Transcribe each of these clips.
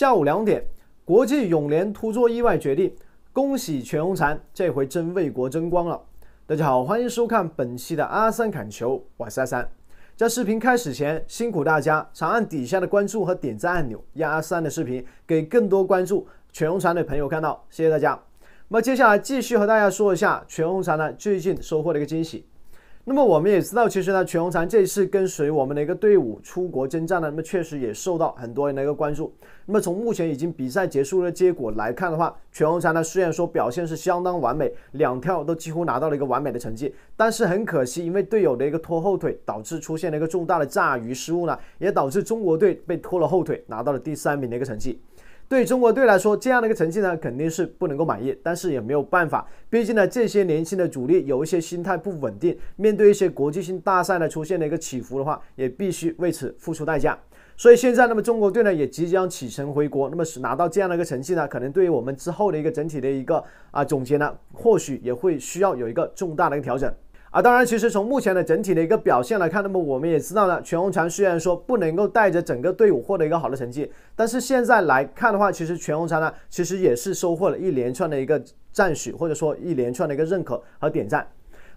下午两点，国际泳联突作意外决定，恭喜全红婵，这回真为国争光了。大家好，欢迎收看本期的阿三砍球，我是阿三。在视频开始前，辛苦大家长按底下的关注和点赞按钮，让阿三的视频给更多关注全红婵的朋友看到，谢谢大家。那么接下来继续和大家说一下全红婵呢最近收获的一个惊喜。那么我们也知道，其实呢，全红婵这一次跟随我们的一个队伍出国征战呢，那么确实也受到很多人的一个关注。那么从目前已经比赛结束的结果来看的话，全红婵呢虽然说表现是相当完美，两跳都几乎拿到了一个完美的成绩，但是很可惜，因为队友的一个拖后腿，导致出现了一个重大的炸鱼失误呢，也导致中国队被拖了后腿，拿到了第三名的一个成绩。对中国队来说，这样的一个成绩呢，肯定是不能够满意，但是也没有办法，毕竟呢，这些年轻的主力有一些心态不稳定，面对一些国际性大赛呢，出现的一个起伏的话，也必须为此付出代价。所以现在，那么中国队呢，也即将启程回国，那么是拿到这样的一个成绩呢，可能对于我们之后的一个整体的一个啊总结呢，或许也会需要有一个重大的一个调整。啊，当然，其实从目前的整体的一个表现来看，那么我们也知道呢，全红婵虽然说不能够带着整个队伍获得一个好的成绩，但是现在来看的话，其实全红婵呢，其实也是收获了一连串的一个赞许，或者说一连串的一个认可和点赞。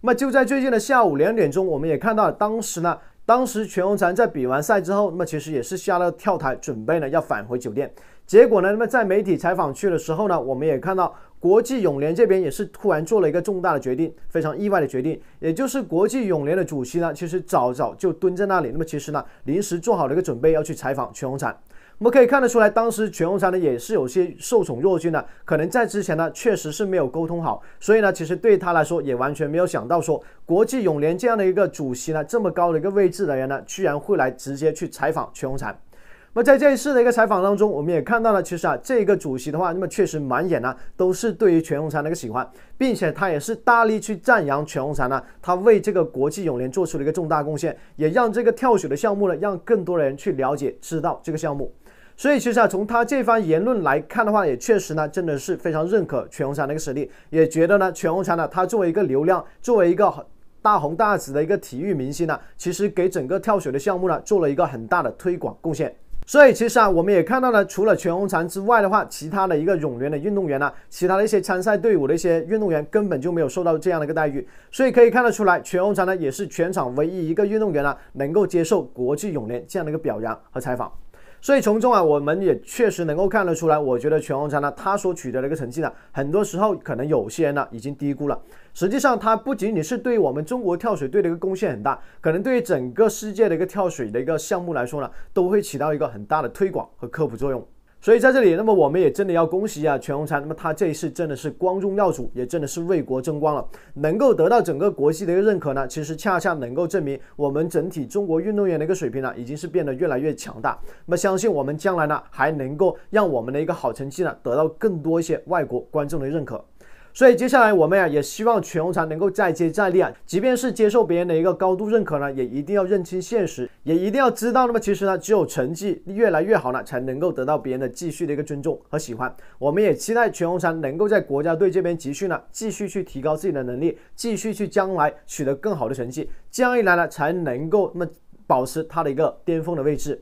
那么就在最近的下午两点钟，我们也看到当时呢。当时全红婵在比完赛之后，那么其实也是下了跳台，准备呢要返回酒店。结果呢，那么在媒体采访去的时候呢，我们也看到国际泳联这边也是突然做了一个重大的决定，非常意外的决定。也就是国际泳联的主席呢，其实早早就蹲在那里，那么其实呢临时做好了一个准备，要去采访全红婵。我们可以看得出来，当时全红婵呢也是有些受宠若惊的，可能在之前呢确实是没有沟通好，所以呢其实对他来说也完全没有想到说国际泳联这样的一个主席呢这么高的一个位置的人呢居然会来直接去采访全红婵。那么在这一次的一个采访当中，我们也看到了，其实啊这个主席的话那么确实满眼呢都是对于全红婵的一个喜欢，并且他也是大力去赞扬全红婵呢，他为这个国际泳联做出了一个重大贡献，也让这个跳水的项目呢让更多的人去了解知道这个项目。所以其实啊，从他这番言论来看的话，也确实呢，真的是非常认可全红婵的一个实力，也觉得呢，全红婵呢，他作为一个流量，作为一个大红大紫的一个体育明星呢，其实给整个跳水的项目呢，做了一个很大的推广贡献。所以其实啊，我们也看到了，除了全红婵之外的话，其他的一个泳联的运动员呢，其他的一些参赛队伍的一些运动员根本就没有受到这样的一个待遇。所以可以看得出来，全红婵呢，也是全场唯一一个运动员呢，能够接受国际泳联这样的一个表扬和采访。所以从中啊，我们也确实能够看得出来。我觉得全红婵呢，她所取得的一个成绩呢，很多时候可能有些人呢已经低估了。实际上，它不仅仅是对我们中国跳水队的一个贡献很大，可能对于整个世界的一个跳水的一个项目来说呢，都会起到一个很大的推广和科普作用。所以在这里，那么我们也真的要恭喜啊，全红婵。那么她这一次真的是光宗耀祖，也真的是为国争光了。能够得到整个国际的一个认可呢，其实恰恰能够证明我们整体中国运动员的一个水平呢，已经是变得越来越强大。那么相信我们将来呢，还能够让我们的一个好成绩呢，得到更多一些外国观众的认可。所以接下来我们呀，也希望全红婵能够再接再厉啊！即便是接受别人的一个高度认可呢，也一定要认清现实，也一定要知道那么其实呢，只有成绩越来越好呢，才能够得到别人的继续的一个尊重和喜欢。我们也期待全红婵能够在国家队这边集训呢，继续去提高自己的能力，继续去将来取得更好的成绩。这样一来呢，才能够那么保持他的一个巅峰的位置。